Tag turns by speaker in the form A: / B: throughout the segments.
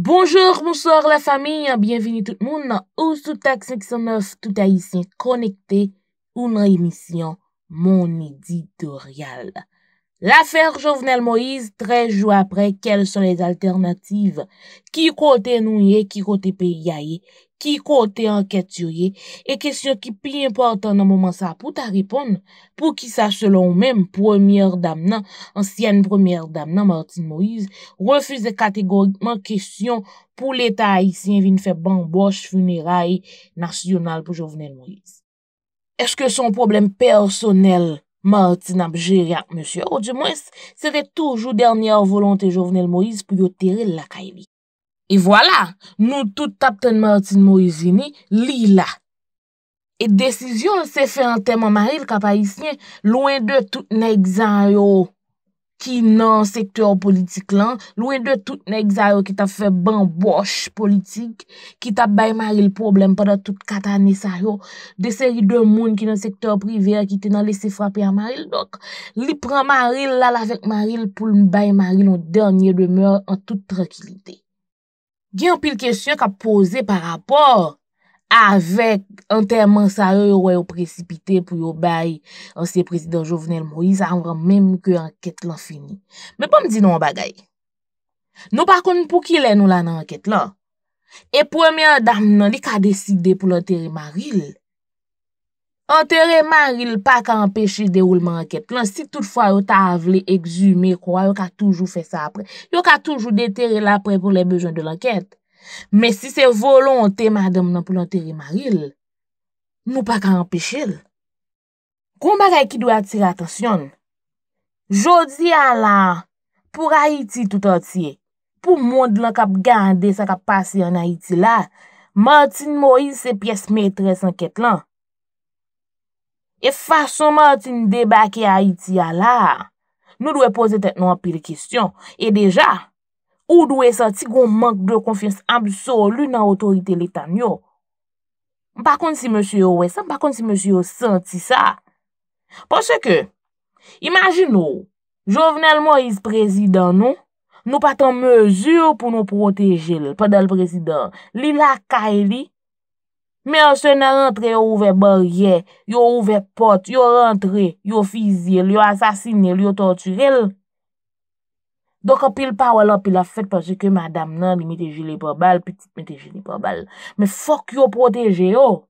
A: Bonjour, bonsoir la fami, a bienveni tout moun, ou soutak 509, tout a y sin konekte, ou nou emisyon, moun editoryal. La fèr Jovenel Moïse, 13 jou apre, kel son lèz alternativ? Ki kote nou ye, ki kote pe ya ye, ki kote anket yo ye, e kèsyon ki pli important nan mouman sa pou ta ripon pou ki sa selon mèm, premier dam nan, ansyen premier dam nan Martin Moïse, refüze kategorikman kèsyon pou l'Etat haisyen vin fè bambos funerae nasyonal pou Jovenel Moïse. Eske son problem personel? Martin ap jeryak, monsye, ou di mwes, sere toujou dernyar volante jovenel Moise pou yo tere lakay li. E vwala, nou tout tapten Martin Moise ini li la. E desisyon se fe an temo maril kapay isne, louen de tout ne gzan yo. Ki nan sektor politik lan, lwen de tout nek zayon ki ta fe ban bosh politik, ki ta baye maril problem padan tout kata nesayon, de seri de moun ki nan sektor priver ki te nan lese frape a maril, dok li pran maril lal avek maril pou loun baye maril ou denye demeur an tout trakilite. Gen pil kesyon ka pose par rapport, avèk anterman sa yo yo wè yo precipite pou yo bay anse prezident Jovenel Moïse anvran mèm kè anket lan fini. Mè pa mdi nou an bagay. Nou pa kon pou ki lè nou lan an anket lan? E pwèmè an dam nan li ka deside pou l'anterre maril? Anterre maril pa ka anpeche deroulman anket. Lan si toutfwa yo ta avle egzume kwa yo ka toujou fè sa apre. Yo ka toujou deterre l'apre pou lè bejoun de l'anket. Men si se volon te madam nan pou lan teri maril, nou pa ka empeshe. Koumba kè ki dwe atire atasyon. Jodi an lan, pou Haiti tout atye, pou moun dlan kap gande sa kap pase an Haiti la, Martin Moïse se piyes metres an ket lan. E fason Martin debake Haiti an lan, nou dwe pose tet nan pil kisyon. E deja, Ou dwe senti goun mank de konfians Absolu nan otorite letan yo Mpa konti si msye yo wè sa Mpa konti si msye yo senti sa Pon se ke Imagin nou Jovenel Moïse prezident nou Nou patan mezur pou nou protejel Padal prezident Lila Kaili Men se nan rentre yo ouve barye Yo ouve pot Yo rentre, yo fizye, yo asasine Yo torturel Dok apil pa wala apil afek panse ke madame nan bi mite jili pa bal, piti mite jili pa bal. Me fok yo proteje yo.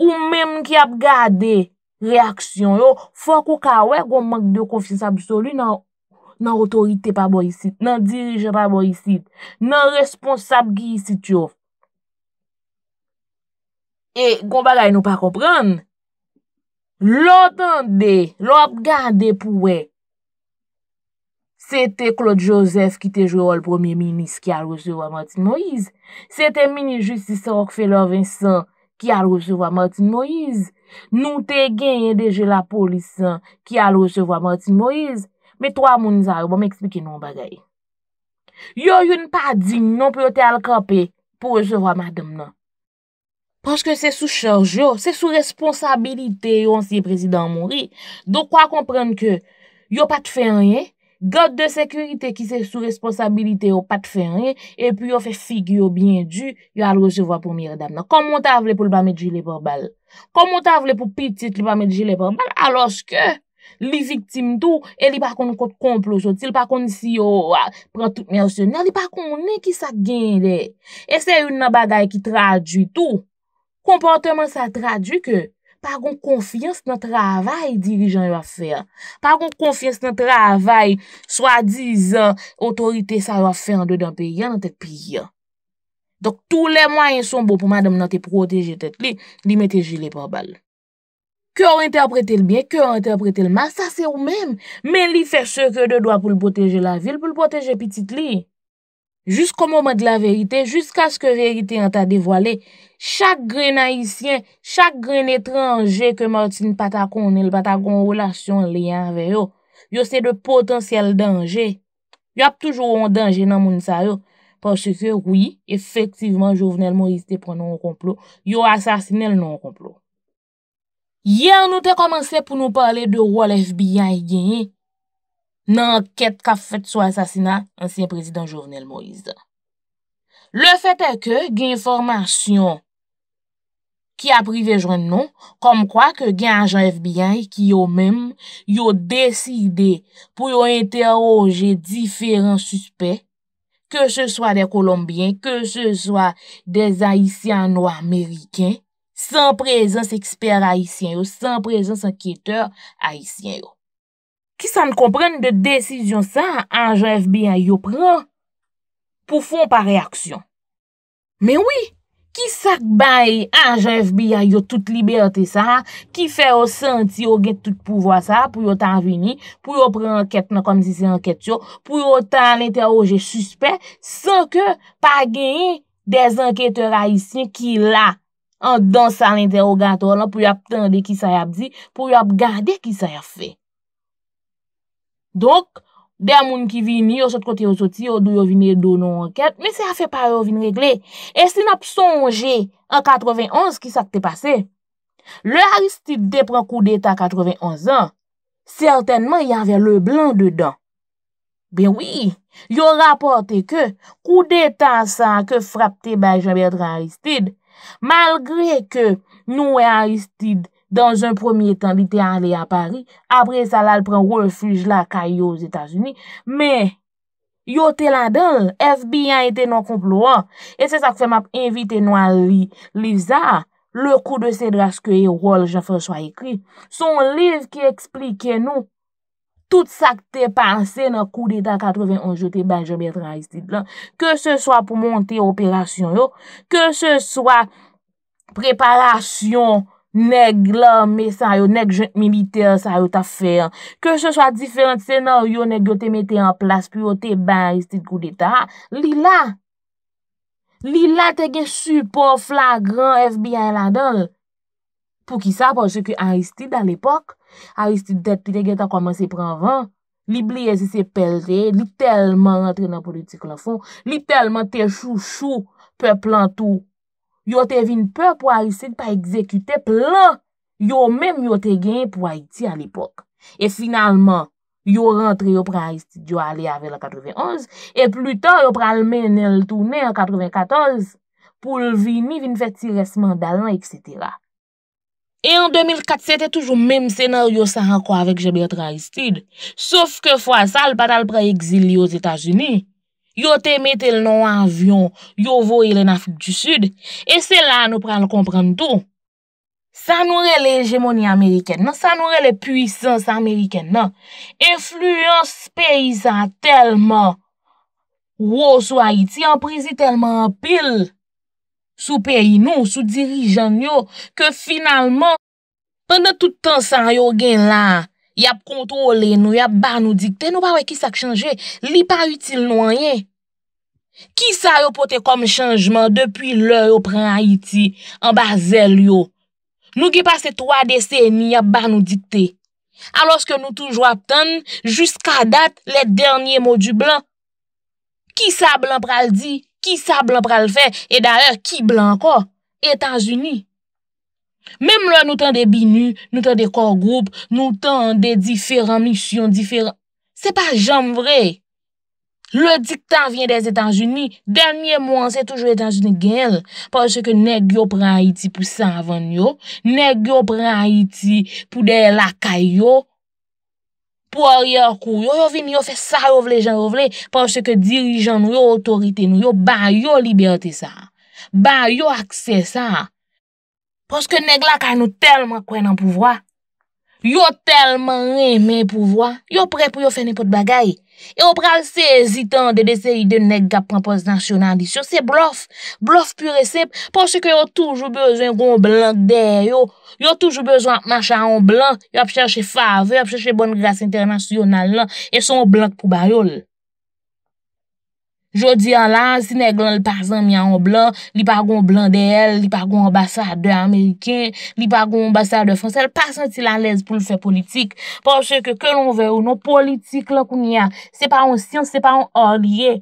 A: Ou menm ki ap gade reaksyon yo, fok ou ka wè goun mank de konfisyons absolu nan otorite pa bo yisit, nan dirije pa bo yisit, nan responsab gi yisit yo. E goun bagay nou pa kompran, lò tande, lò ap gade pou wè, se te Claude Joseph ki te jo ou al premier minis ki al ou se ou a Martin Moïse, se te mini-justice Rockfeller Vincent ki al ou se ou a Martin Moïse, nou te gen yon deje la polisan ki al ou se ou a Martin Moïse, me to a moun zare, bom eksplike nou bagay. Yo yon pa din non pou yo te al kape pou ou se ou a madame nan. Paske se sou charge yo, se sou responsabilite yon siye prezident Mourie, do kwa komprende ke yo pa te fe enye, God de sekurite ki se sou responsabilite yo pat fe re, e pi yo fe figyo bin du, yo alo se vwa pou mire dam nan. Komon ta vle pou lbame djile porbal? Komon ta vle pou pitit lbame djile porbal? Aloj ke, li viktim tou, e li pa kon kon plo sot, li pa kon si yo oh, ah, pran tout mersyoner, li pa kon ne ki sa gen de. E se yon nan bagay ki tradu tou, kompanteman sa tradu ke, Par kon konfiyans nan travay dirijan yo afer. Par kon konfiyans nan travay swa dizan otorite sa yo afer an do dan pe yon nan tek piyon. Dok tou le mwen yon son bo pou madame nan te proteje tet li, li mwete jile pa bal. Ke or interprete l miye, ke or interprete l man, sa se ou men. Men li fer seke de doa pou l proteje la vil, pou l proteje pitit li. Juskom oman de la verite, juskas ke verite an ta devwale, chak gren haisyen, chak gren etranje ke martin patakon el, patakon relasyon liyan ve oh. yo. Yo oh. se non de potansyal denje. Yo ap toujou an denje nan moun sa yo. Pansye se, oui, efektiveman, jovenel moun iste prenen an konplo. Yo asasinel nan an konplo. Ye an nou te komanse pou nou pale de rou al FBI genye. nan ket ka fèt sou asasina ansyen prezidant jounel Moïse. Le fèt è ke gen informasyon ki aprive joun nou, kom kwa ke gen ajan FBI ki yo mèm yo deside pou yo interoje diferent suspect, ke se swa de Kolombien, ke se swa de Aisyano-Amerikèn, san prezans eksper Aisyen yo, san prezans ankyeteur Aisyen yo. Ki sa m kompren de desisyon sa anje FB a yo pran pou fon pa reaksyon. Men wii, ki sak bay anje FB a yo tout libe ate sa, ki fe o senti o gen tout pouvo sa pou yo tan vini, pou yo pran anket nan konm si se anket yo, pou yo tan linteroje suspe, san ke pa genye de zankete rayisyon ki la an dan sa lintero gato la pou yo ap tende ki sa yap di, pou yo ap gade ki sa yap fe. Donk, de a moun ki vini, yo sot kote yo soti, yo do yo vini e do nou anket, me se a fe pare yo vini regle, e se nap sonje an 91 ki sakte pase, le Aristide depran kou de ta 91 an, sertenman y ave le blan dedan. Be wii, yo rapote ke kou de ta sa ke frapte by Jean-Bertrand Aristide, malgre ke nou e Aristide, dan zon premier tan li te anle a Pari, apre sa lal pren wol fuj la ka yo z Etasuni, me, yo te la del, FBI te nan komplouan, e se sa kse map invite nan li, li vza, le kou de Sedra Skwey, wol jafan swa ekri, son liv ki eksplike nou, tout sa kte panse nan kou de Etas 81, jote Benjamin Trajistib lan, ke se swa pou monte operasyon yo, ke se swa preparasyon, Neg la me sayo, neg jen mi miter sayo ta feyon. Kè chè chwa diferent senan yo neg yo te mete an plas, pi yo te ban Aristide Koudetan. Li la, li la te gen support flagran FBI la don. Pou ki sa, pò chè ki Aristide an l'epok, Aristide det pi te gen ta komanse pre anvan, li bliye se se pelre, li telman rentre nan politik la fon, li telman te chou chou pe plantou. yo te vin pe pou Aristide pa ekzekute plan, yo menm yo te gen pou Haiti an epok. E finalman, yo rentre yo pran Aristide yo ale avèl an 91, e plü tan yo pral men el tounen an 94 pou l vini vin feti resman dalan, etc. E an 2004-2007, e toujou menm senar yo sa an kwa avek jebe otran Aristide, souf ke fwa sal patal pran exili yo Zeta Geni. Yo teme tel non avyon, yo voye le naflip du sud. E se la nou pral komprende tou. Sa nou re le hegemoni Ameriken nan, sa nou re le puysans Ameriken nan. Enfluyans peyisan telman wou sou Haiti, yon prezi telman apil sou peyino, sou dirijan yo, ke finalman, pende toutan san yo gen la, Yap kontrole nou, yap ba nou dikte, nou ba wè ki sak chanje, li pa util nou anye. Ki sa yo pote kom chanjman depi lè yo pran Haiti, an ba zèl yo. Nou gi pase 3 desen ni yap ba nou dikte, alos ke nou toujwa apten, jiska dat le denye modu blan. Ki sa blan pral di, ki sa blan pral fe, e dare ki blan ko, Etan Zuni. Mèm lò nou tan de binu, nou tan de kor group, nou tan de diferan misyon, diferan... Se pa jom vre, lò dikta vyen des Etan-Unis, dèlmye mwen se toujou Etan-Unis gèl, pò se ke neg yo pre Haïti pou sa avan yo, neg yo pre Haïti pou de lakay yo, pou ariyè kou yo, yo vini yo fe sa yo vle, jan yo vle, pò se ke dirijan nou yo, otorite nou yo, ba yo liberte sa, ba yo akse sa, Pwoske neg la ka nou telman kwen nan pouvwa. Yo telman reme pouvwa. Yo pre pou yo fè nipot bagay. Yo pral se ezitan de dese yi de neg gap pwampos nasyonan disyo. Se blof. Blof pure se. Pwoske yo toujou bezon yon blan deyo. Yo toujou bezon machan yon blan. Yo ap chèche fave. Yo ap chèche bon grase internasyonal nan. E son blan pou bayol. Jodi an lan, si neg lan l parzan mi an an blan, li pargan blan de el, li pargan ambasade ameriken, li pargan ambasade franse, l parsan ti lan lez pou l fè politik. Pòche ke ke lon ve ou non, politik lan koun ya, se pa an syans, se pa an or liye.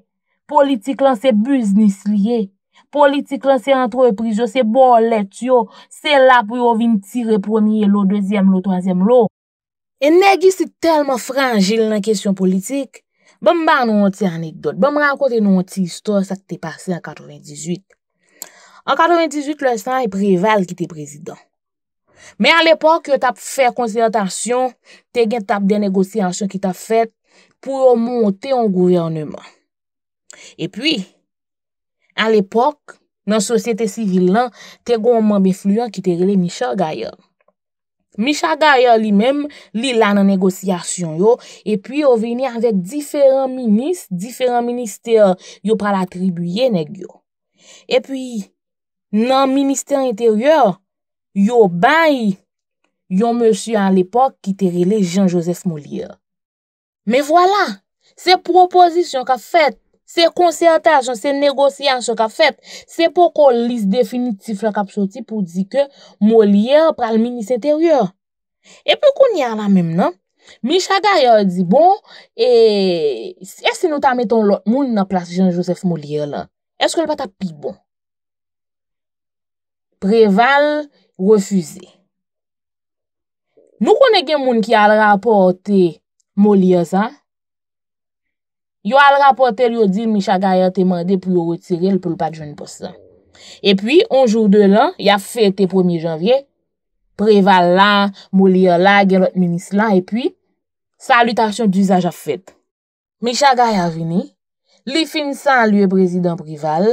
A: Politik lan se buznis liye. Politik lan se antro e prijo, se bo let yo. Se la pou yo vim tire premier lo, dezyem lo, tozyem lo. E negi se telman franjil nan kesyon politik. Bèm ba nou an ti anekdot, bèm rakote nou an ti istor sa ki te pase an 98. An 98, le san e prevale ki te prezident. Mè an l'epok yo tap fè konsentasyon, te gen tap denegosyansyon ki tap fèt pou yo monte an gouvernement. E pwi, an l'epok, nan sosyete sivil lan, te gen oman befluyan ki te rele Michal Gaillard. Misha Gaya li men, li lan nan negosyasyon yo, epi yo veni anvek diferent minis, diferent minister yo pral atribuyen ek yo. Epi nan minister interior, yo bay yon monsi an l'epok ki terile Jean-Joseph Moliere. Me wala, se proposisyon ka fet. Se konsyantaj an, se negosyaj an, se ka fet, se pou kon lis definitif la kap soti pou di ke Molière pral mi nis eteryor. E pou kon yara mèm nan? Mi chaga yara di bon, e se nou ta meton lout moun nan plas Jean-Joseph Molière la, eske l pata pi bon? Preval, refuzi. Nou kon e gen moun ki al rapote Molière sa? Yo al rapotel yo di Misha Gaye te mande pou lo retire l pou l pa djoun posan. E pi, onjou de lan, ya fete 1 janvye, Preval lan, molye lan, gen lot minis lan, e pi, salutasyon d'uzaj a fete. Misha Gaye a vini, li fin san liwe prezident Preval,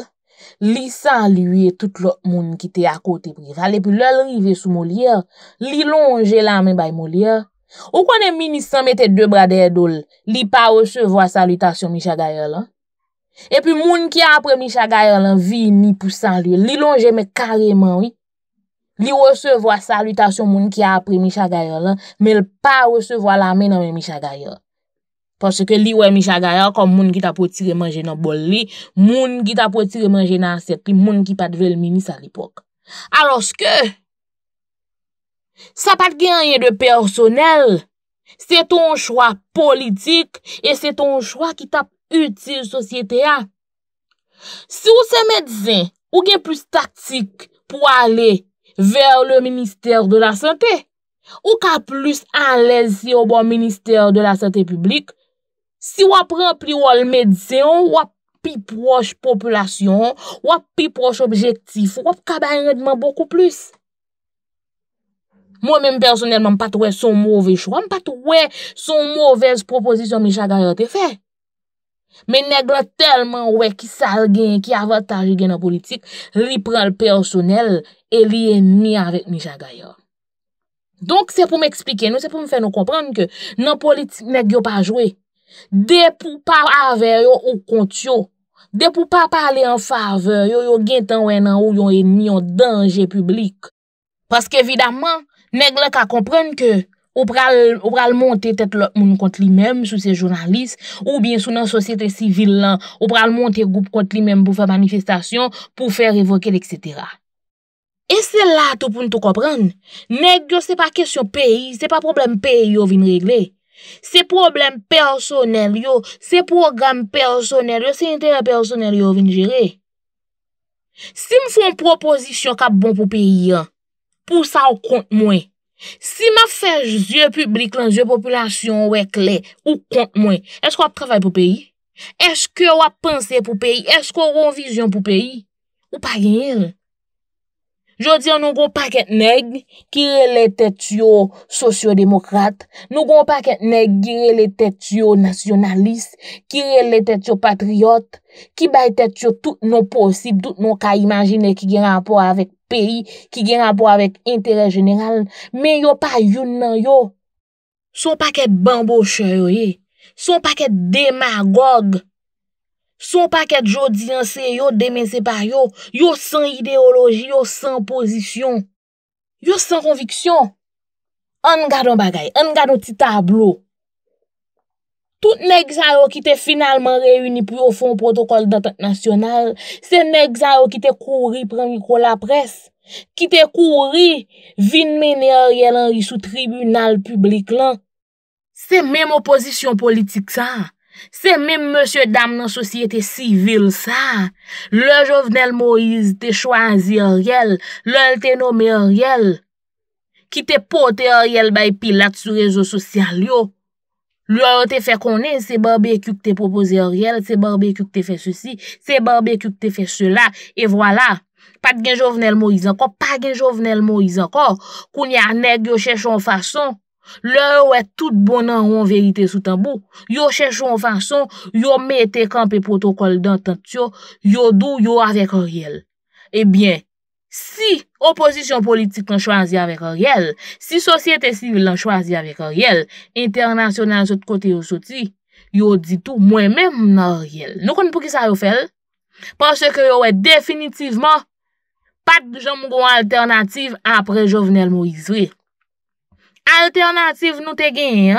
A: li san liwe tout lot moun ki te akote Preval, e pi lalrive sou molye, li longe lan men bay molye, Ou konen mini san mette de brade edol, li pa resevo a salutasyon mi chagayor lan? E pi moun ki apre mi chagayor lan, vi ni pousan li. Li lon jeme kareman, oui. Li resevo a salutasyon moun ki apre mi chagayor lan, me l pa resevo a la mena me mi chagayor. Pase ke li we mi chagayor kon moun ki ta potire manje nan bol li, moun ki ta potire manje nan set, pi moun ki pat vel mini sa li pok. Alos ke... Sa pat genye de personel, se ton chwa politik e se ton chwa ki tap util sosyete a. Si ou se medzin ou gen plus taktik pou ale ver le Ministèr de la Santè, ou ka plus anlez si ou bon Ministèr de la Santè publik, si wap renpli wòl medzin, wap pi proj populasyon, wap pi proj objektif, wap kaba yon edman bokou plis. Mwen mèm personelman m pat wè son mouvè chouan, m pat wè son mouvèz proposisyon Misha Gaya te fè. Mè neglè telman wè ki sal gen, ki avataj gen nan politik, li pral personel, e li en ni avèk Misha Gaya. Donk se pou m eksplike nou, se pou m fè nou kompranm ke nan politik neglè yo pa jwè. De pou pa avè yo ou kont yo, de pou pa pale an fave, yo yo gen tan wè nan ou yo en ni yo danje publik. Nèk lè ka komprèn ke ou pral montè tèt lòk moun kont li mèm sou se jounanlis ou bin sou nan sosyete sivil lan, ou pral montè goup kont li mèm pou fè manifestasyon, pou fè revoke lèk sètera. E sè la tou poun tou komprèn, nèk yo se pa kèsyon peyi, se pa problem peyi yo vin regle. Se problem personel yo, se program personel yo, se interpersonel yo vin jere. Se m fè un proposisyon ka bon pou peyi yo, Pousa ou kont mwen? Si ma fè jye publik lan jye populasyon ou ek le ou kont mwen, esk wap travay pou peyi? Esk wap panse pou peyi? Esk wap ronvijyon pou peyi? Ou pa genye? Jodi an nou kon paket neg, kire le tet yo sosyo-demokrate, nou kon paket neg kire le tet yo nasyonalist, kire le tet yo patriote, ki bay tet yo tout nou posib, tout nou ka imanjine ki gen rapor avek peyi, ki gen rapor avek interè jeneral, men yo pa yon nan yo, son paket bamboche yo ye, son paket demagog, Son paket jodi anse yo, demen se par yo. Yo san ideoloji, yo san pozisyon. Yo san konviksyon. An gade an bagay, an gade an ti tablo. Tout nek zaro ki te finalman reyuni pou yo fon protokol datat nasyonal, se nek zaro ki te kouri prangiko la pres, ki te kouri vinme ne orye lanri sou tribunal publik lan. Se menm opozisyon politik sa. Se mime monsye dam nan sosyete sivil sa, le jovenel Moïse te chwanzi a riel, lal te nomi a riel, ki te pote a riel bay pilat su rezo sosyal yo. Lwa yo te fe konen, se barbe kouk te popoze a riel, se barbe kouk te fe sosi, se barbe kouk te fe sela, e wala, pat gen jovenel Moïse ankon, pat gen jovenel Moïse ankon, koun ya negyo che chon fason, Lè wè tout bonan ou an verite sou tabou Yo chèchou an fason Yo mè te kampe protokol dantant yo Yo dou yo avèk oriel Ebyen eh Si oposisyon politik an chwazi avèk oriel Si sosyete sivl an chwazi avèk oriel Internasyonan sot kote yo soti Yo di tou mwen mèm nan oriel Nou kon pou ki sa yo fèl Pansè ke yo wè definitivman Pat jom goun alternatif Apre jo venèl mou ifri alternatif nou te gen,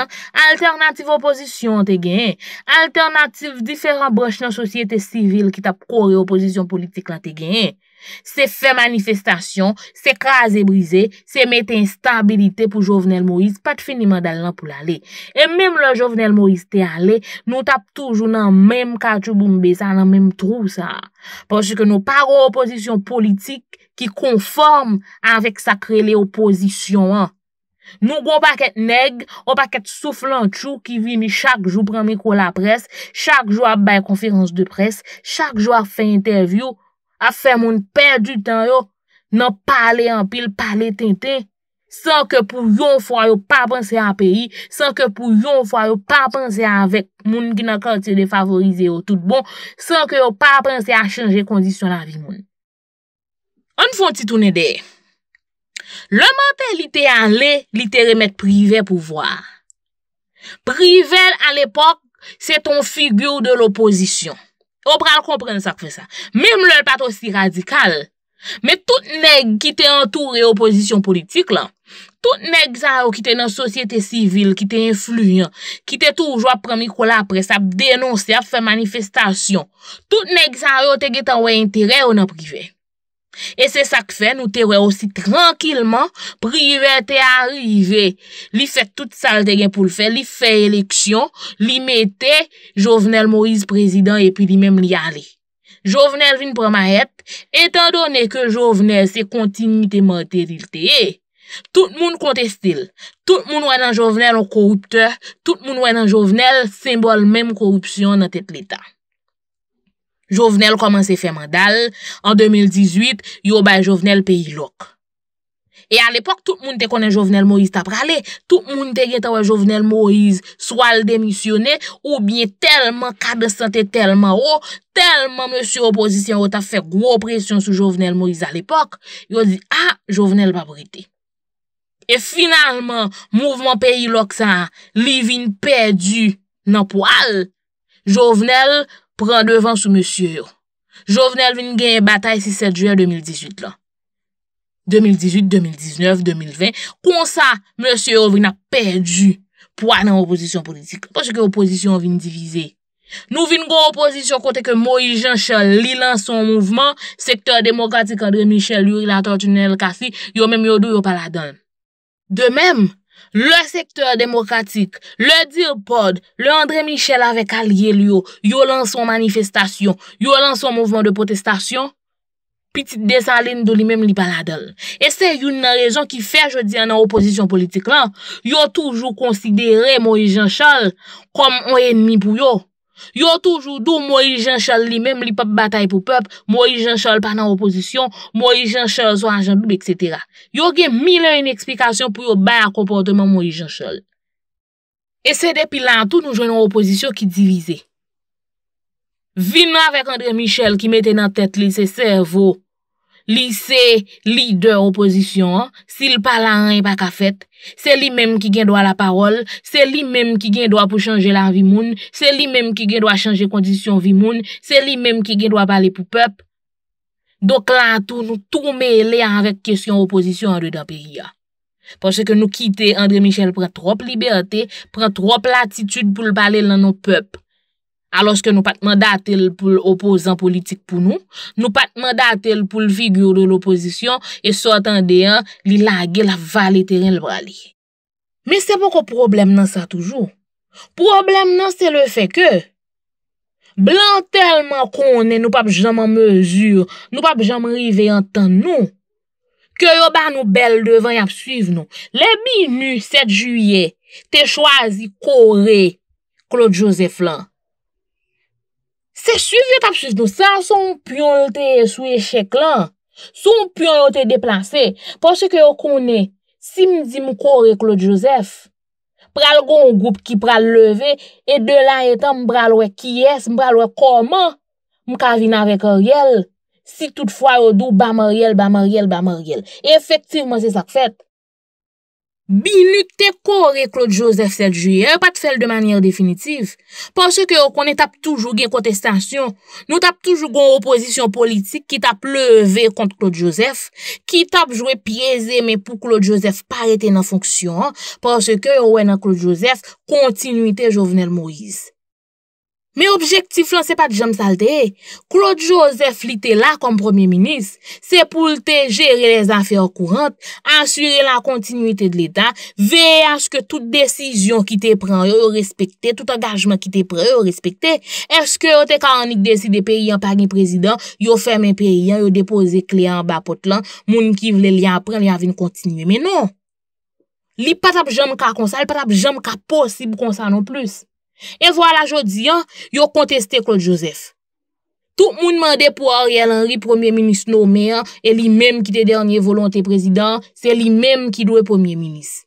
A: alternatif oposisyon te gen, alternatif diferan broche nan sosyete sivil ki tap kore oposisyon politik la te gen, se fe manifestasyon, se kaze brize, se met instabilite pou Jovenel Moïse, pat finiman dal nan pou la le. E mèm le Jovenel Moïse te ale, nou tap toujou nan mèm karchoubou mbe, sa nan mèm trou sa. Ponche ke nou paro oposisyon politik ki konforme avèk sa kre le oposisyon an. Nou gwo pa ket neg, o pa ket souflant chou ki vi mi chak jou pran mikou la pres, chak jou a bay konferans de pres, chak jou a fe intervyou, a fe moun perdu tan yo nan pale ampil, pale tenten, san ke pou yon fwa yo pa pense a peyi, san ke pou yon fwa yo pa pense a vek moun ki nan kant se defavorize yo tout bon, san ke yo pa pense a chanje kondisyon la vi moun. An fwantitounede e. Le mantel li te anle, li te remet prive pou vwa. Prive al epok, se ton figyou de l'oposisyon. Ou pral komprene sa kwe sa. Mim le pat osi radikal, me tout neg ki te antoure oposisyon politik lan, tout neg sa yo ki te nan sosyete sivil, ki te influyen, ki te toujwa prami kola apres, ap denonsi, ap fe manifestasyon. Tout neg sa yo te getan wey entere ou nan prive. E se sak fe nou te wè osi tranquilman privè te arive, li fet tout sal te gen pou l'fe, li fe eleksyon, li mette Jovenel Moïse prezident epi li mèm li ale. Jovenel vin prama et, etan donè ke Jovenel se kontinite mante dilte e, tout moun kontestil, tout moun wè nan Jovenel an korupte, tout moun wè nan Jovenel sembol mèm koruptyon nan tet l'eta. Jovenel koman se fe mandal, an 2018, yo bay Jovenel pe ilok. E an epok, tout moun te konen Jovenel Moïse ta prale, tout moun te gen ta wè Jovenel Moïse swal demisyone, ou bie telman kade sante telman ou, telman monsi oposisyon ou ta fe gwo presyon sou Jovenel Moïse an epok, yo di, a, ah, Jovenel pa brete. E finalman, mouvman pe ilok san, Livin pe du nan po al, Jovenel prale, Pren devan sou monsye yo. Jouvenel vin genye batay si 7 juan 2018 la. 2018, 2019, 2020. Kon sa, monsye yo vin a perdi pou anan oposisyon politik. Pon se ke oposisyon vin divize. Nou vin go oposisyon kote ke Moïse Jean-Charles li lan son mouvman. Sektor demokratik André Michel, yorilator Tunel Kassi, yor mèm yodo yor paladan. De mèm. Le sektor demokratik, le dirpod, le André Michel ave kalye liyo, yo lan son manifestasyon, yo lan son mouvman de potestasyon, pitit desaline do li mem li paladel. E se yon nan rejon ki fè jodi an nan oposisyon politik lan, yo toujou konsidere Moïse Jean Charles kom on enmi pou yo. Yo toujou dou Moïse Jean Chol li, mèm li pap batay pou pep, Moïse Jean Chol par nan oposisyon, Moïse Jean Chol sou anjambib, etc. Yo gen milè yon eksplikasyon pou yo bayan komportèman Moïse Jean Chol. E sè depi lantou, nou jwen nan oposisyon ki divize. Vin nan vek André Michel ki mette nan tèt li se servo. Li se li de oposisyon, si l pa la an e pa ka fet, se li menm ki gen do a la parol, se li menm ki gen do a pou chanje la vi moun, se li menm ki gen do a chanje kondisyon vi moun, se li menm ki gen do a pale pou pep. Dok la an tou nou tou me le an vek kesyon oposisyon an de da periya. Pase ke nou kite André Michel pren trope liberte, pren trope latitude pou l pale lan nou pep. aloske nou pat mandate l pou l opozan politik pou nou, nou pat mandate l pou l vigour de l opozisyon, e sou atan deyan li lage la vali teren l brali. Me se pou ko problem nan sa toujou, problem nan se le fe ke, blan telman konen nou pap jam an mezur, nou pap jam rivey an tan nou, ke yo ba nou bel devan yap suiv nou. Le binu 7 juye te chwazi kore Claude Joseph lan, Se suivi etap sus nou, sa son pyon lte sou ye chek lan, son pyon lte deplase, pos se ke yo kone, si m di m kore Claude Joseph, pral gon goup ki pral leve, e de lan etan m pral we kies, m pral we koman, m kavina vek oryel, si tout fwa yo dou, bama oryel, bama oryel, bama oryel, efektivman se sak fet. Bi nuk te kore Claude Joseph seljouye, e pat fel de manier definitiv. Porske yo konen tap toujougen kontestasyon, nou tap toujougon opozisyon politik ki tap leve kont Claude Joseph, ki tap jouwe pieze men pou Claude Joseph parete nan fonksyon, porske yo wè nan Claude Joseph kontinuitè Jovenel Moïse. Me objektif lan se pa di jam salte e. Klo Josef li te la kom premier minis, se pou te jere les anfer kourante, ansure la kontinuité de l'Etat, vey aske tout desisyon ki te pran yo yo respekte, tout angajman ki te pran yo yo respekte, eske yo te ka anik deside peyi an par ni prezident, yo ferme peyi an, yo depose kli an ba pot lan, moun ki vle li an pran, li an vin kontinue. Men non, li patap jam ka konsan, li patap jam ka posib konsan non plus. E vwa la jodi an, yo konteste Claude Joseph. Tout moun mande pou Ariel Henry, premier-ministre nou meyan, e li menm ki te dernye volonté-president, se li menm ki do e premier-ministre.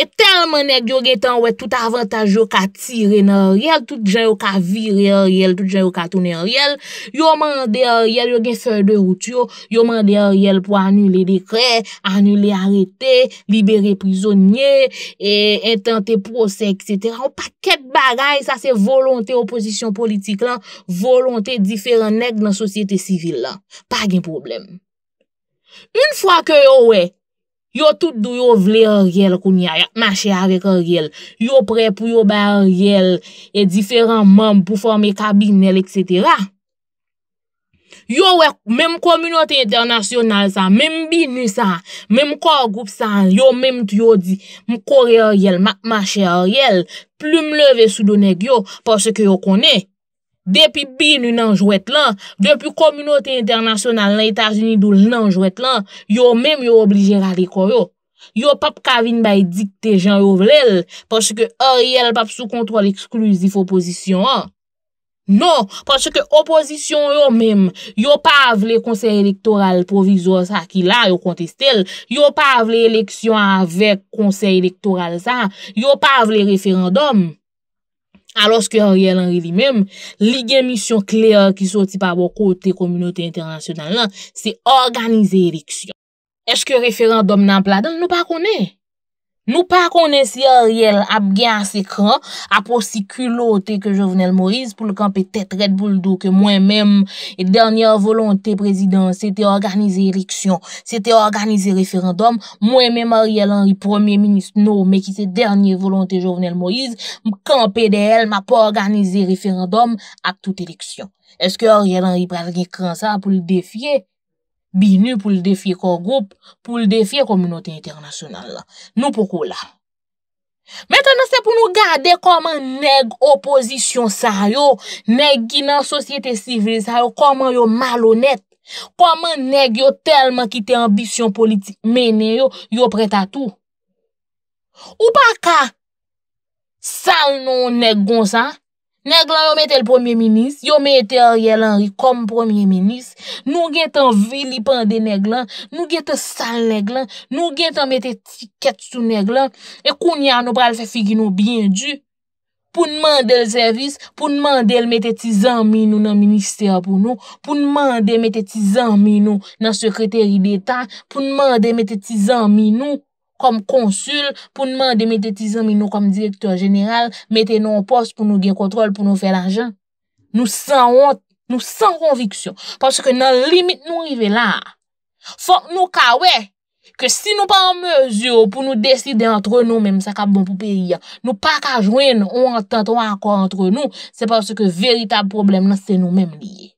A: E telman ek yo gen tan wè tout avantaj yo ka tire nan riyel, tout jan yo ka viri an riyel, tout jan yo ka toune an riyel, yo man de an riyel, yo gen fèr de rout yo, yo man de an riyel pou anulè dekè, anulè aretè, libere prizonye, entente e prosek, etc. Ou paket bagay, sa se volontè oposisyon politik lan, volontè diferan ek nan sosyete sivil lan. Pa gen problem. Un fwa ke yo wè, Yo tout do yo vle oryel koun ya, yakmache avèk oryel, yo pre pou yo bè oryel, e diferan mòm pou fòmè kabinel, et cetera. Yo wèk, mèm kominote internasyonal sa, mèm binu sa, mèm kor group sa, yo mèm tou yo di, mkore oryel, makmache oryel, ploum leve sou donèk yo, pò se ke yo konè. Depi bi nou nanjwet lan, depi Komunote Internasyonal nan Etat-Unis dou nanjwet lan, yo mèm yo oblije rade kon yo. Yo pap kavin bay dikte jan yo vlel, porske ori el pap sou kontrol eksklusif oposisyon an. Non, porske oposisyon yo mèm, yo pa vle konsey elektoral provizor sa ki la yo kontestel, yo pa vle eleksyon avek konsey elektoral sa, yo pa vle referandom. Alos ke an rye lan rye li menm, li gen misyon kler ki soti pa vo kote komunite internasyonan lan, se organize eriksyon. Eske referan dominant pladan nou pa konen? Nou pa konensi Ariel ap gen asekran ap osikulote ke Jovenel Moïse pou l'kampetet Red Bull 2 ke mwen men mèm et dernyè volante prezident sè te organize eleksyon, sè te organize referandom, mwen men Ariel Henry premier ministre nou mèkise dernyè volante Jovenel Moïse mwen kampetet el mè ap organize referandom ap tout eleksyon. Eske Ariel Henry pral gen kran sa pou l'defye? Binu pou l defye ko goup, pou l defye kominoti internasyonal la. Nou pou kou la. Metan an se pou nou gade koman neg opozisyon sa yo, neg ki nan sosyete sivri sa yo, koman yo malonet, koman neg yo telman ki te ambisyon politik menen yo, yo preta tou. Ou pa ka, sal nou neg gon sa, Neglan yo met el premier minis, yo met Ariel Henry kom premier minis, nou gen tan vili pande neglan, nou gen tan sal neglan, nou gen tan met etiket sou neglan, e koun ya nou pral fe figi nou bin du pou nman del servis, pou nman del met etizan mi nou nan minister pou nou, pou nman del met etizan mi nou nan sekreteri de ta, pou nman del met etizan mi nou, kom konsul pou nman de mette tizan mi nou kom direktor jeneral, mette nou an pos pou nou gen kontrol pou nou fè l'anjen. Nou san hont, nou san konviksyon, pwoske nan limit nou rive la, fok nou kawè, ke si nou pa an mezo pou nou deside antre nou menm sa kabon pou peri, nou pa kajwen ou antre nou, se pwoske veritab problem nan se nou menm liye.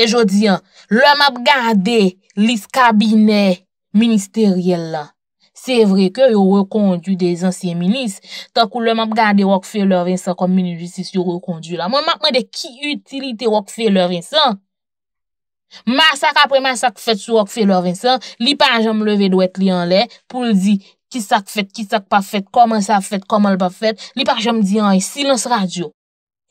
A: E jodi, lò m ap gade lis kabiney, Ministériel la. Se vre ke yo rekondu des ansyen minis. Tak ou le map gade wak fe lor Vincent kom mini justice yo rekondu la. Mwen map mwen de ki utilite wak fe lor Vincent. Masak apre masak fet sou wak fe lor Vincent. Li pan jom leve dwet li an le. Po l di ki sak fet, ki sak pa fet, koman sa fet, koman l pa fet. Li pan jom di an, silons radio.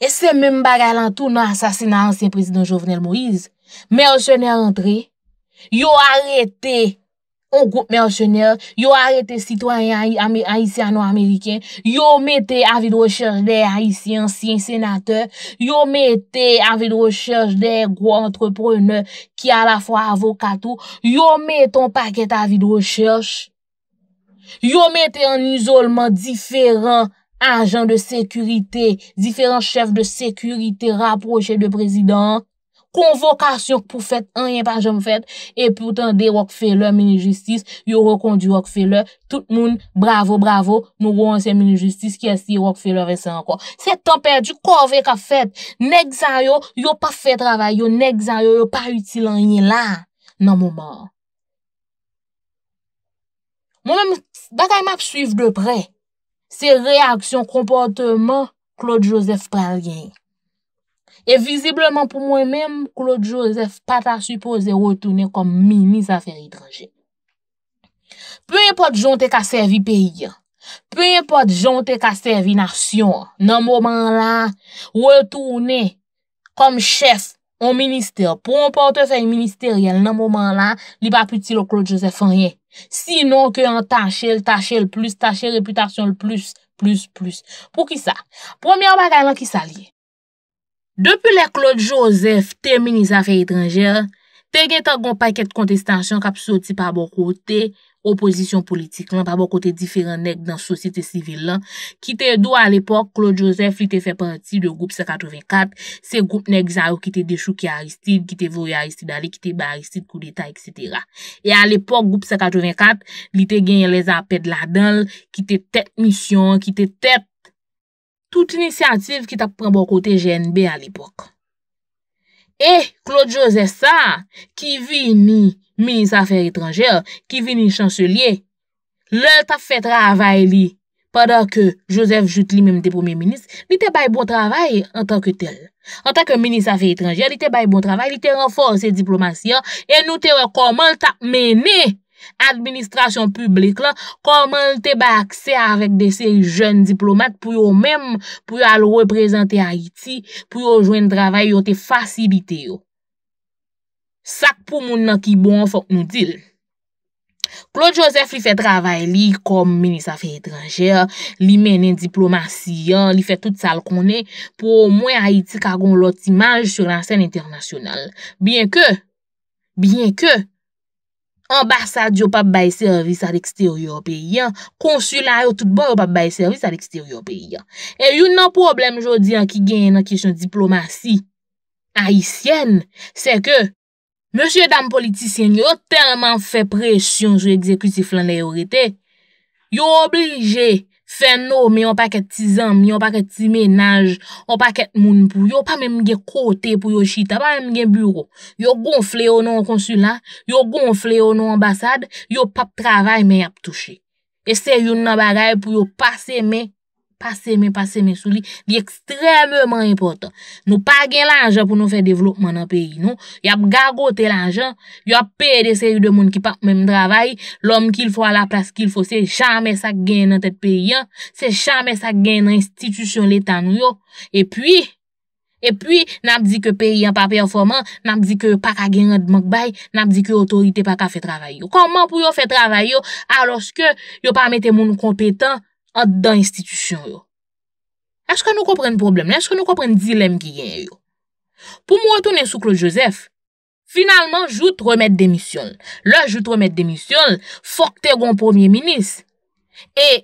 A: E se men baga lan tou nan asasina ansyen prezident Jovenel Moïse. Men ou se ne antre. Yo arete. yon goup mersjoner, yon arete sitwanyan haisyano-ameriken, yon mette avidrochech de haisyans, yon senate, yon mette avidrochech de gwo antrepreneur ki a la fwa avokatou, yon mette ton paket avidrochech, yon mette an isolman diferan ajan de sekurite, diferan chef de sekurite raproche de prezident, konvokasyon pou fèt, an yon pa jom fèt, epi wotan dey wak fèlè, mini-justis, yo wak kondi wak fèlè, tout moun, bravo, bravo, nou wonsen mini-justis, kè si wak fèlè wè sè an kwa. Sè tan perdi, kò vè kwa fèt, nek zan yo, yo pa fè travè, yo nek zan yo, yo pa util an yon la, nan mou mò. Moun mèm, batay map suiv de pre, se reaksyon, kompote mò, Claude Joseph prèl geny. E vizibleman pou mwen mèm, Claude Joseph pat a suppose wè toune kom mini zafèri drangè. Peye pot jonte ka servi peyi. Peye pot jonte ka servi nasyon. Nan mouman la, wè toune kom chef ou minister, pou mwen pote fè yon minister yon nan mouman la, li pa puti lo Claude Joseph fè rè. Sinon ke yon tache l tache l plus, tache l reputasyon l plus, plus, plus. Pou ki sa? Premier bagay lan ki sa liè. Depi le Claude Joseph temini zafè etranjè, te gen tan gon pay ket kontestansyon kap soti pa bon kote oposisyon politik lan, pa bon kote diferent nek dan sosyete sivil lan. Ki te do al epok, Claude Joseph li te fè panti de Goub 184, se Goub nek zayou ki te dechou ki Aristide, ki te vou ya Aristide ali, ki te ba Aristide kou d'Etat, etc. E al epok, Goub 184, li te gen yelè zapèd la dal, ki te tet misyon, ki te tet... tout inisiantiv ki tap pran bon kote GNB al ipok. E, Claude Joseph sa, ki vini minis afer etranger, ki vini chanselier, lel tap fe travay li, padan ke Joseph jout li menm te premier minis, li te bay bon travay an tan ke tel. An tan ke minis afer etranger, li te bay bon travay, li te renforse diplomasyon, e nou te rekomant tap meni. administrasyon publik la, koman l te baksè avèk de se jön diplomat pou yo mèm pou yo alwè prezante Haiti, pou yo jwen travè yo te fasybite yo. Sak pou moun nan ki bon fòk nou dil. Claude Joseph li fè travè li koman Ministre fè Etranger, li menen diplomasyon, li fè tout sal konè pou mwen Haiti kagon lot imaj sur lansèn internasyonal. Bien kè, bien kè, ambarsad yo pa bay servis al eksteryo pe yon, konsulat yo tout ba yo pa bay servis al eksteryo pe yon. E yon nan problem jodi an ki gen nan kishon diplomasi Haitien, se ke, monsye dam politisyen yo teman fe presyon jo ekzekutif lan de yon rete, yo oblije Fè nou mi yon paket tizan mi, yon paket timenaj, yon paket moun pou, yon pa mèm gen kote pou yon chita, pa mèm gen bureau. Yon gonfle yon nou konsulat, yon gonfle yon nou ambasad, yon pap travay mèy ap touche. E se yon nan bagay pou yon pase mèy. pa seme, pa seme sou li, di ekstremement impotant. Nou pa gen lanjan pou nou fè devlopman nan peyi, nou. Y ap gargo te lanjan, y ap pè de seri de moun ki pa mèm dravay, lom ki l fò a la plas ki l fò, se chanme sa gen nan tèt peyi, se chanme sa gen nan institisyon létan yo. E pwi, e pwi, nan ap di ke peyi an pa performant, nan ap di ke pak a gen nan dmak bay, nan ap di ke otorite pak a fè travay yo. Koman pou yo fè travay yo, aloske yo pa mète moun kompetant, an dan istitisyon yo. Eske nou komprenn problem lè? Eske nou komprenn dilem ki gen yo? Pou mwè tonè sou Claude Joseph, finalman jout remèd demisyon. La jout remèd demisyon, fokte yon premier minis. E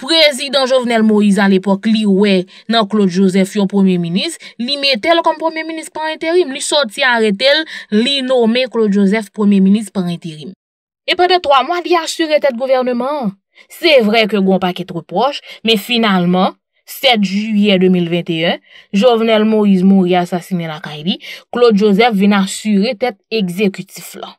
A: prezidant Jovenel Moïse an l'epok li wè nan Claude Joseph yon premier minis, li mè tel kon premier minis pan enterim. Li soti arè tel, li nou mè Claude Joseph premier minis pan enterim. E pwede 3 mwa li asyre tèt gouvernement an. Se vre ke Gompak etre proche, me finalman, 7 juye 2021, Jovenel Moïse Mourie asasine la Kaidi, Claude Joseph vena sure tet ekzekutif lan.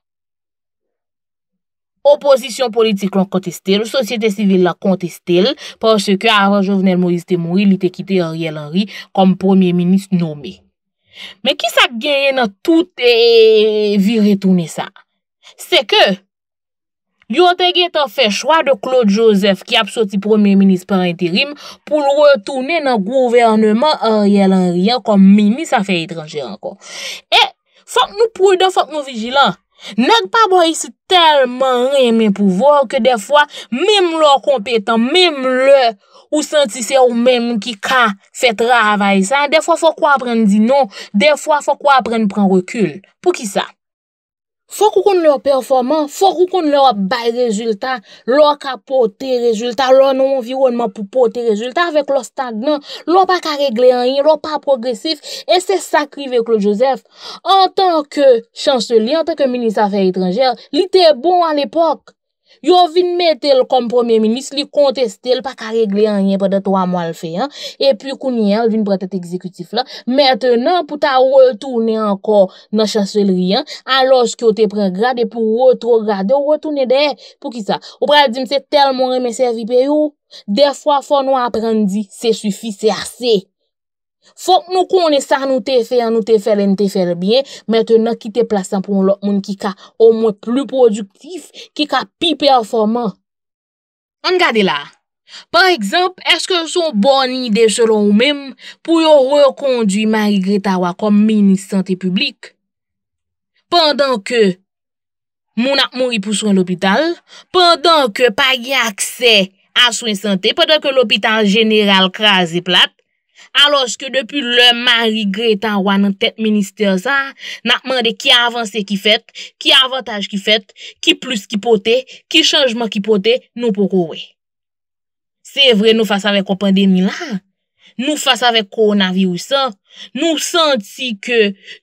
A: Oposisyon politik lan konteste, le sosyete sivil lan konteste, por se ke avan Jovenel Moïse Mourie li te kite Ariel Henry kom premier-ministe nombe. Me ki sa genye nan tout e vi retoune sa? Se ke... Yo te ge te fe chwa de Claude Joseph ki ap soti premier ministre par intirim pou l retoune nan gouvernement an riyel an riyen kom mimi sa fe itranje an kon. E, fok nou prou de fok nou vijilan. Nag pa bo yisi telman reme pouvor ke defwa mime lor kompetan, mime lor ou sentise ou mime ki ka fe travay sa. De fwa fok wapren di nou, de fwa fok wapren pren rekul pou ki sa. Fok ou kon nou yo performant, fok ou kon nou yo bay rezultat, lò ka pote rezultat, lò nou yon environman pou pote rezultat, vek lò stagnant, lò pa ka regle an yon, lò pa progresif, e se sakri vek lò Joseph, an tan ke chanselier, an tan ke minister affaire etrangere, li te bon an epok. Yo vin metel kom premier minis, li kontestel pa ka regle anye pa de to a mwal fe. E pi kouni an, vin pretet ekzekutif la. Metenan pou ta wotoune anko nan chanselri an, alos ki yo te pregrade pou wotou grade, wotoune de pou ki sa. Ou pral di mse tel moun remeservi pe yo. De fwa fwa nou aprendi, se sufi, se ase. Fok nou konè sa nou te fè an nou te fè lè nou te fè lè biè, mètè nan ki te plasan pou lòk moun ki ka o mwen plou produktif, ki ka pi performan. An gade la, par ekzamp, eske son bon ide selon ou mèm pou yo rekondwi Marie Gréta wa kom mini-sante publik, pandan ke moun ak moun ipouswen l'opital, pandan ke pa gè aksè aswen sante, pandan ke l'opital jeneral krasi plat, aloske depi le mari Greta Wanen tet minister sa, nakman de ki avanse ki fet, ki avantage ki fet, ki plus ki pote, ki chanjman ki pote, nou pou kowe. Se vre nou fasa vek opan deni la, Nou fasa vek koronavirousan, nou santi ke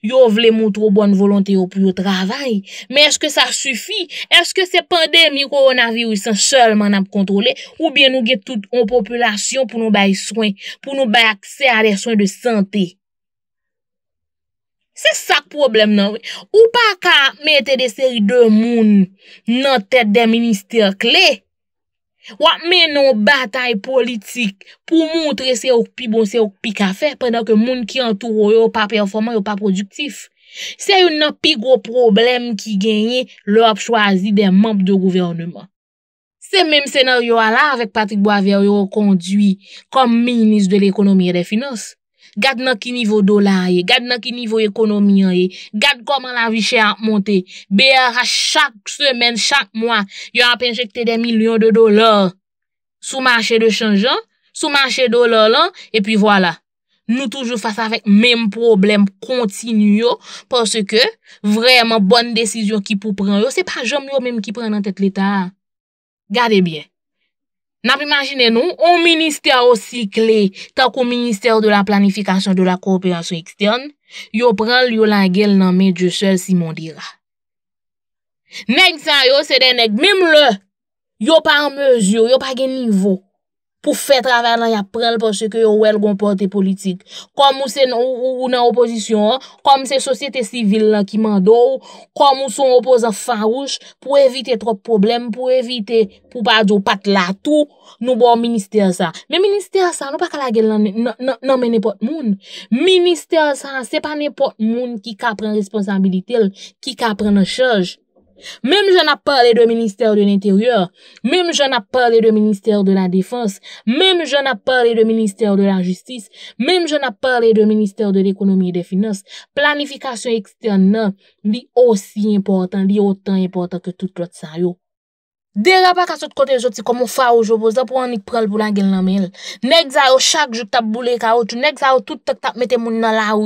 A: yo vle moun tro bon volante yo pou yo travay, men eske sa sufi, eske se pandemi koronavirousan sol man ap kontrole, ou bien nou get tout ou populasyon pou nou baye soin, pou nou baye aksè a de soin de sante. Se sak problem nan, ou pa ka mette de seri de moun nan tete de minister kley, Ou ap men nou batay politik pou moun tre se oukpi bon se oukpi kafe pren an ke moun ki an touro yo pa performan yo pa produktif. Se yon nan pi gro problem ki genye lop chwazi den mamp de gouvernman. Se menm senaryo ala avek Patrick Boisvert yo kondwi kom minis de l'ekonomi e de finos. Gade nan ki nivou dolar ye, gade nan ki nivou ekonomi ye, gade koman la vi chè ap monte. Beye a chak semen, chak mwa, yo ap enjekte de milyon de dolar. Soumarche de chanjan, soumarche dolar lan, epi wala. Nou toujou fasa vek menm problem kontinu yo, porske vreman bonn desisyon ki pou pran yo, se pa jom yo menm ki pran nan tèt l'Etat. Gade bie. Nap imajine nou, ou minister ou si kle tak ou minister ou do la planifikasyon do la korpeyasyon ekstern, yo pral yo la gel nan medyo sel Simon Dira. Neg sa yo se deneg, mim le, yo pa amezyo, yo pa gen nivou. pou fè travè nan y aprel pou chè kè yo wèl gon portè politik. Kom ou se nou ou nan opozisyon, kom se sosyete sivil nan ki mandou, kom ou son opozan fan rouch, pou evite trop problem, pou evite pou pa djou pat la tout, nou bon minister san. Men minister san, nou pa kalagè nan men nepot moun. Minister san, se pa nepot moun ki ka pren responsabilitèl, ki ka pren chèj. Mem jen ap pale de Ministèr de l'Intérior, mem jen ap pale de Ministèr de la Défense, mem jen ap pale de Ministèr de la Justice, mem jen ap pale de Ministèr de l'Économie et des Finances, planifikasyon ekstern nan li osi important, li otan important ke tout lot sa yo. De rapak asot kote joti komon fawo jopo, zan pou anik pral pou la gel nan mel, nek zaro chak jok tap boulè kaout, nek zaro tout tak tap mette moun nan la ou.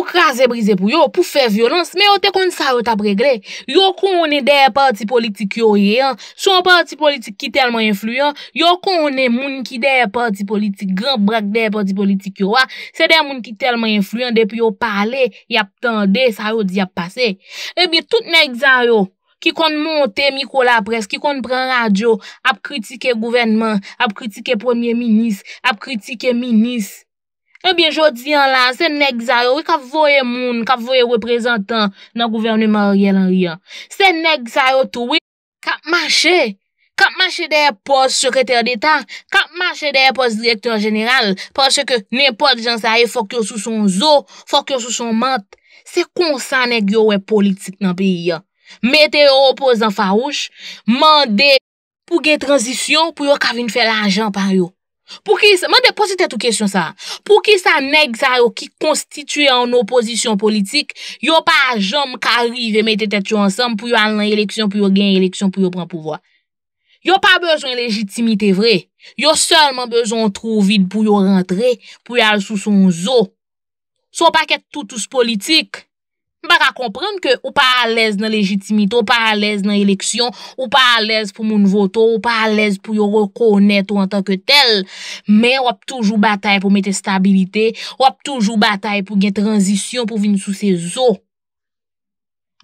A: pou kraze brize pou yo, pou fe violons, me yo te kon sa yot ap regle. Yo kon one deye parti politik yo yeyan, son parti politik ki telman influyen, yo kon one moun ki deye parti politik, gran brak deye parti politik yo wa, se deye moun ki telman influyen, depi yo pale, yap tende, sa yot yap pase. Ebi, eh tout me egzan yo, ki kon monte mikola pres, ki kon pren radyo, ap kritike gouvenman, ap kritike premier minis, ap kritike minis, Ebyen eh jodi an lan, se neg zayou, wè ka vwoye moun, ka vwoye reprezentant nan gouvernement riyel an riyan. Se neg zayou tou wè, ka mwache, ka mwache dey pos sekretèr d'Etat, ka mwache dey pos direktèr jeneral, pos se ke nepot jan zayou fokyo sou son zo, fokyo sou son mant, se konsan neg yo wè politik nan piyi an. Mete yo opozan farouch, mande pou gen transisyon, pou yo kavine fè l'ajan par yo. Pou ki sa neg sa yo ki konstituye an oposisyon politik, yo pa jom ka rive mette tet yo ansam pou yo al nan eleksyon, pou yo gen eleksyon, pou yo pran pouvoi. Yo pa bezon legitimite vre, yo salman bezon trou vide pou yo rentre, pou yo al sou son zo. So pa ket toutous politik. Mba ka komprende ke ou pa alèz nan legitimite, ou pa alèz nan eleksyon, ou pa alèz pou moun voto, ou pa alèz pou yo rekone to an tanke tel. Men, wap toujou batay pou mette stabilite, wap toujou batay pou gen transisyon pou vin sou se zo.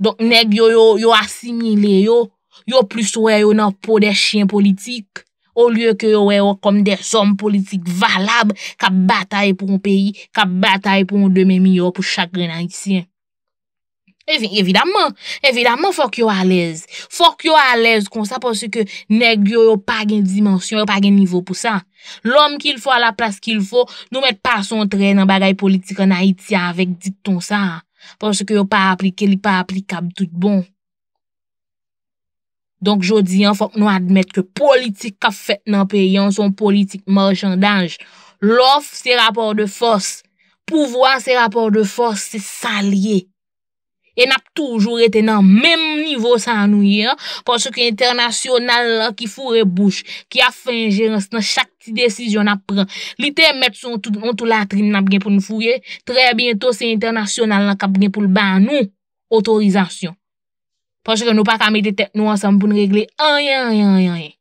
A: Donk neg yo yo asimile yo, yo plus wè yo nan pou de chien politik, o lye ke yo wè yo kom de zom politik valab, ka batay pou moun peyi, ka batay pou moun dememi yo pou chakren haitien. Evidaman, evidaman fok yo a lez. Fok yo a lez konsa porsi ke neg yo yo pa gen dimensyon, yo pa gen nivou pou sa. Lom ki l fwa la plas ki l fwa, nou met pason tre nan bagay politik an Haiti avek, dit ton sa. Porsi ke yo pa aplike, li pa aplike abdout bon. Donk jodi an fok nou admet ke politik ka fet nan pe, yon son politik marchandaj. Lof se rapor de fos, pouvoan se rapor de fos, se salye. E nap toujou rete nan menm nivou san nou ye. Ponche ki internasyon nan la ki foure bouch. Ki a fin jenans nan chak ti desisyon ap pren. Li te met sou ontou la atrin nan ap gen pou nou foure. Tre bientou se internasyon nan la kap gen pou l ban nou. Otorizasyon. Ponche ki nou pa kamete tek nou ansan pou nou regle. Ayayayayayayay.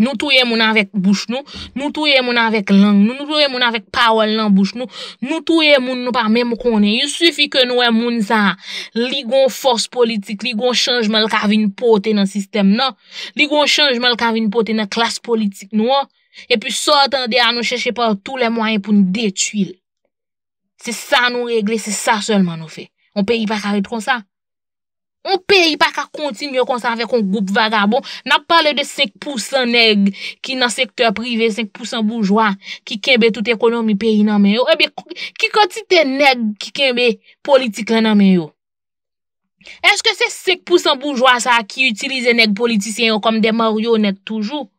A: Nou touye moun anvek bouch nou, nou touye moun anvek lang nou, nou touye moun anvek pawel nan bouch nou, nou touye moun nou pa mèm konen. Yon soufi ke nou an moun sa ligon fòs politik, ligon chanjman non. lak avin pote nan sistem nou, ligon chanjman lak avin pote nan klas politik nou. E pi sotan de an nou chèche pa tout lè mwayen pou nou detuil. Se sa nou regle, se sa sèlman nou fe. On pe yi pa kavit kon sa. On peyi pa ka kontin yo konserve kon goup vagabon nan pale de 5% neg ki nan sektor prive, 5% boujwa ki kenbe tout ekonomi peyi nan men yo. Ebe, ki konti te neg ki kenbe politik lan nan men yo? Eske se 5% boujwa sa ki utilize neg politisyen yo kom de mor yo neg toujou?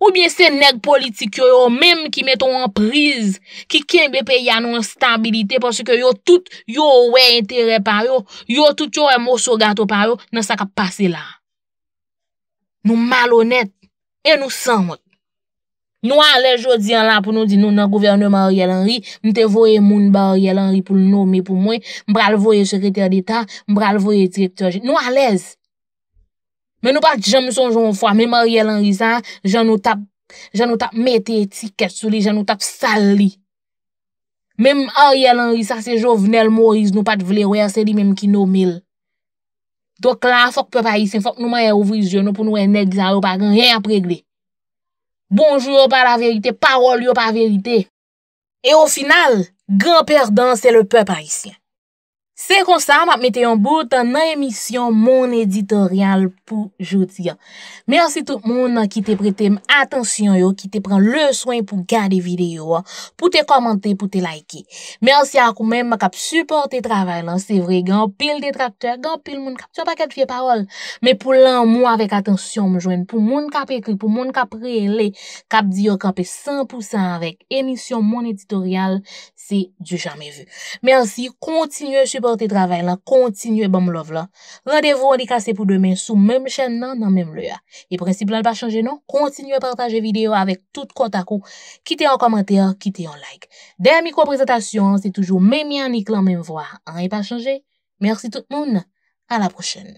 A: Ou bien se neg politik yo yo menm ki meton an priz, ki ken bepe ya nou an stabilite, porsi ke yo tout yo wey entere par yo, yo tout yo e mousso gato par yo, nan sa ka pase la. Nou malonet, e nou san moun. Nou alej yo diyan la pou nou di nou nan gouverneur Marielle Henry, nou te voye Mounba Marielle Henry pou nou, mi pou mwen, mbral voye sekreter d'Etat, mbral voye direktor, nou alez. Men nou pat jam sonjon fwa, menm a rye lan risan, jan nou tap mette etiket sou li, jan nou tap sal li. Menm a rye lan risan, se jo vnel moris, nou pat vle wè, se li menm ki nou mil. Dok la, fok pep a isen, fok nou maye ouvri zyon, nou pou nou eneg zan, yo pa gen, gen apreg li. Bonjou yo pa la verite, parol yo pa verite. E o final, gen perdant se le pep a isen. Se konsan, m ap mette yon bout nan emisyon Mon Editorial pou jouti. Mersi tout moun ki te prete m atensyon yo, ki te pren le soyn pou gade videyo, pou te komante, pou te laike. Mersi akou men, m kap suport te travèl, se vre, gan pil detraktè, gan pil moun kap. Sò pa ket fye parol, me pou lan mou avèk atensyon m jouen. Pou moun kap ekli, pou moun kap rele, kap diyo kapè 100% avèk emisyon Mon Editorial. Jou chanmè vè. Mènsi, kontinuè supportè travè la, kontinuè bom love la. Radevou an di kase pou demè sou mèm chèn nan nan mèm lè ya. Yè prensip lè an pa chanjè nan? Kontinuè partajè videyo avèk tout kontakou. Kite an komantè, kite an like. Dè mikro prezentasyon, se toujou mèm yè an ik lan mèm vò. An yè pa chanjè? Mènsi tout moun. A la prochen.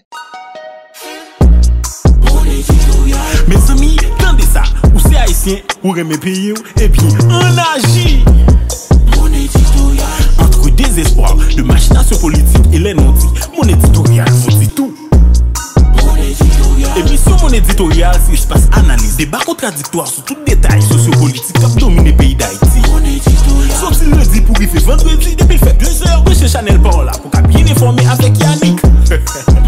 A: Espoir de machinasyon politik Elen on di, moun editorial, moun di tou Moun editorial Ebi sou moun editorial, si wish pas analize Deba kontradiktoir sou tout detay Sosyo politik kap domine peyi da iti Moun editorial Sotil le di pou gifes vantwezli, depil feblezor Gweche chanel parola, pou kap yen informe avlek yannik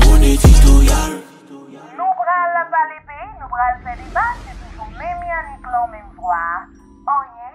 A: Moun editorial Nou bral la bali peyi Nou bral feri ba Sejou mèm yannik lò mèm vwa Onyen